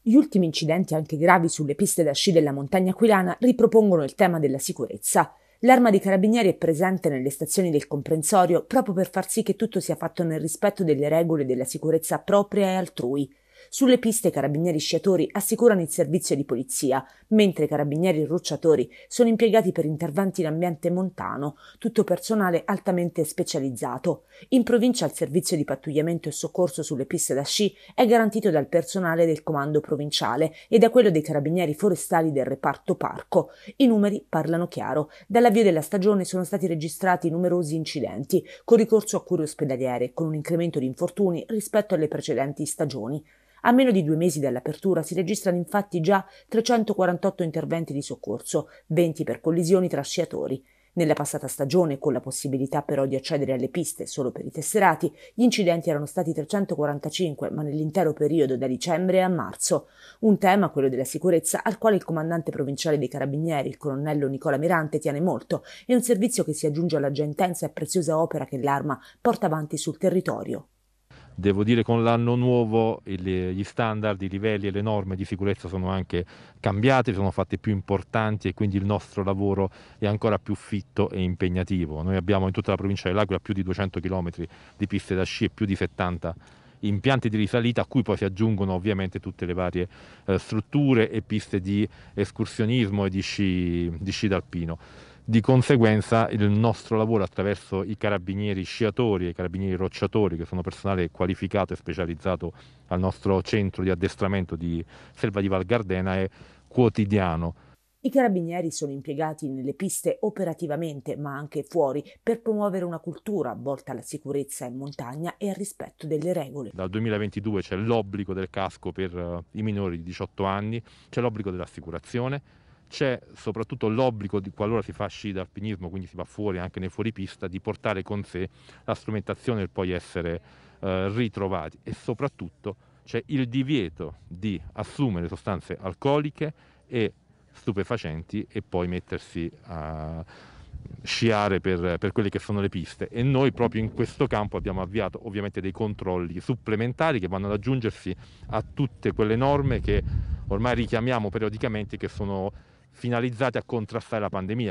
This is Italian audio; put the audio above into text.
Gli ultimi incidenti anche gravi sulle piste da sci della montagna aquilana ripropongono il tema della sicurezza. L'arma dei carabinieri è presente nelle stazioni del comprensorio proprio per far sì che tutto sia fatto nel rispetto delle regole della sicurezza propria e altrui. Sulle piste i carabinieri sciatori assicurano il servizio di polizia, mentre i carabinieri rocciatori sono impiegati per interventi in ambiente montano, tutto personale altamente specializzato. In provincia il servizio di pattugliamento e soccorso sulle piste da sci è garantito dal personale del comando provinciale e da quello dei carabinieri forestali del reparto parco. I numeri parlano chiaro. Dall'avvio della stagione sono stati registrati numerosi incidenti, con ricorso a cure ospedaliere, con un incremento di infortuni rispetto alle precedenti stagioni. A meno di due mesi dall'apertura si registrano infatti già 348 interventi di soccorso, 20 per collisioni tra sciatori. Nella passata stagione, con la possibilità però di accedere alle piste solo per i tesserati, gli incidenti erano stati 345, ma nell'intero periodo da dicembre a marzo. Un tema, quello della sicurezza, al quale il comandante provinciale dei Carabinieri, il colonnello Nicola Mirante, tiene molto, è un servizio che si aggiunge alla già intensa e preziosa opera che l'arma porta avanti sul territorio. Devo dire con l'anno nuovo il, gli standard, i livelli e le norme di sicurezza sono anche cambiati, sono fatte più importanti e quindi il nostro lavoro è ancora più fitto e impegnativo. Noi abbiamo in tutta la provincia dell'Aquila più di 200 km di piste da sci e più di 70 impianti di risalita a cui poi si aggiungono ovviamente tutte le varie eh, strutture e piste di escursionismo e di sci, di sci d'alpino. Di conseguenza il nostro lavoro attraverso i carabinieri sciatori e i carabinieri rocciatori, che sono personale qualificato e specializzato al nostro centro di addestramento di Selva di Val Gardena, è quotidiano. I carabinieri sono impiegati nelle piste operativamente, ma anche fuori, per promuovere una cultura volta alla sicurezza in montagna e al rispetto delle regole. Dal 2022 c'è l'obbligo del casco per eh, i minori di 18 anni, c'è l'obbligo dell'assicurazione, c'è soprattutto l'obbligo, di, qualora si fa sci d'alpinismo, quindi si va fuori anche nel fuoripista, di portare con sé la strumentazione per poi essere eh, ritrovati e soprattutto c'è il divieto di assumere sostanze alcoliche e stupefacenti e poi mettersi a sciare per, per, quelle che sono le piste e noi proprio in questo campo abbiamo avviato ovviamente dei controlli supplementari che vanno ad aggiungersi a tutte quelle norme che ormai richiamiamo periodicamente che sono finalizzate a contrastare la pandemia.